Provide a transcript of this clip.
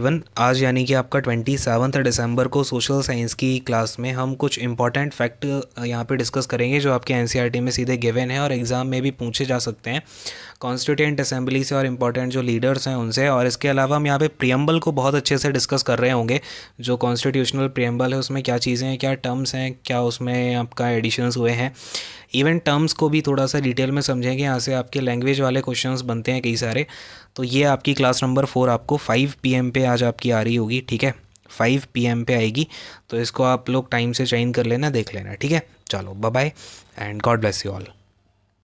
even आज यानी कि आपका ट्वेंटी सेवन्थ दिसंबर को सोशल साइंस की क्लास में हम कुछ इंपॉर्टेंट फैक्ट यहाँ पे डिस्कस करेंगे जो आपके एन e में सीधे गिवन है और एग्ज़ाम में भी पूछे जा सकते हैं कॉन्स्टिट्यूंट असेंबली से और इंपॉर्टेंट जो लीडर्स हैं उनसे और इसके अलावा हम यहाँ पे प्रियम्बल को बहुत अच्छे से डिस्कस कर रहे होंगे जो कॉन्स्टिट्यूशनल प्रियम्बल है उसमें क्या चीज़ें हैं क्या टर्म्स हैं क्या उसमें आपका एडिशन्स हुए हैं इवन टर्म्स को भी थोड़ा सा डिटेल में समझेंगे यहाँ से आपके लैंग्वेज वाले क्वेश्चंस बनते हैं कई सारे तो ये आपकी क्लास नंबर फोर आपको फाइव पीएम पे आज आपकी आ रही होगी ठीक है फाइव पीएम पे आएगी तो इसको आप लोग टाइम से चाइन कर लेना देख लेना ठीक है चलो bye and God bless you all